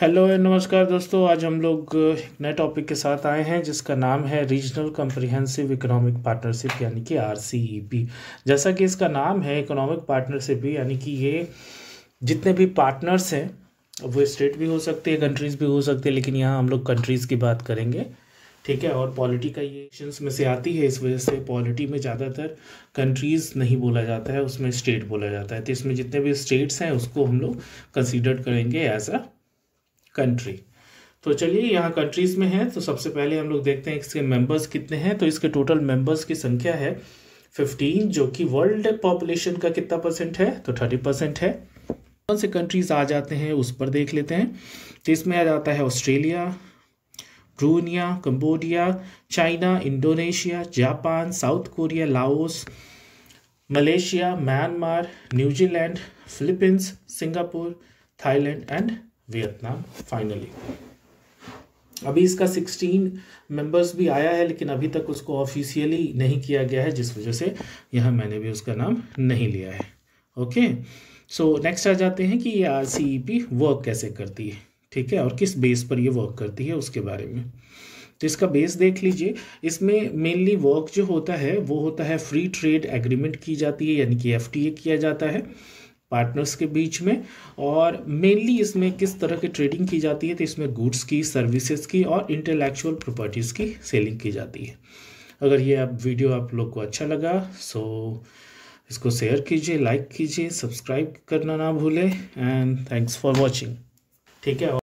hello नमस्कार दोस्तों आज हम लोग एक नए टॉपिक के साथ आए हैं जिसका नाम है रीजनल कम्प्रिहेंसिव इकोनॉमिक पार्टनरशिप यानी कि आर e जैसा कि इसका नाम है इकोनॉमिक पार्टनरशिप भी यानी कि ये जितने भी पार्टनर्स हैं वो स्टेट भी हो सकते हैं कंट्रीज़ भी हो सकते हैं लेकिन यहाँ हम लोग कंट्रीज़ की बात करेंगे ठीक है और पॉलिटी का ये एशंस में से आती है इस वजह से पॉलिटी में ज़्यादातर कंट्रीज़ नहीं बोला जाता है उसमें स्टेट बोला जाता है तो इसमें जितने भी स्टेट्स हैं उसको हम लोग कंसिडर करेंगे एज अ कंट्री तो चलिए यहाँ कंट्रीज़ में है तो सबसे पहले हम लोग देखते हैं इसके मेंबर्स कितने हैं तो इसके टोटल मेंबर्स की संख्या है फिफ्टीन जो कि वर्ल्ड पॉपुलेशन का कितना परसेंट है तो थर्टी परसेंट है कौन से कंट्रीज़ आ जाते हैं उस पर देख लेते हैं तो इसमें आ जाता है Australia Brunei Cambodia China Indonesia Japan South Korea Laos Malaysia Myanmar New Zealand Philippines Singapore Thailand and Vietnam finally अभी इसका सिक्सटीन मेंबर्स भी आया है लेकिन अभी तक उसको ऑफिशियली नहीं किया गया है जिस वजह से यहाँ मैंने भी उसका नाम नहीं लिया है ओके सो नेक्स्ट आ जाते हैं कि ये R C E P work कैसे करती है ठीक है और किस बेस पर ये वर्क करती है उसके बारे में तो इसका बेस देख लीजिए इसमें मेनली वर्क जो होता है वो होता है फ्री ट्रेड एग्रीमेंट की जाती है यानी कि एफ किया जाता है पार्टनर्स के बीच में और मेनली इसमें किस तरह की ट्रेडिंग की जाती है तो इसमें गुड्स की सर्विसेज की और इंटेलेक्चुअल प्रॉपर्टीज़ की सेलिंग की जाती है अगर ये आप वीडियो आप लोग को अच्छा लगा सो इसको शेयर कीजिए लाइक कीजिए सब्सक्राइब करना ना भूलें एंड थैंक्स फॉर वॉचिंग ठीक है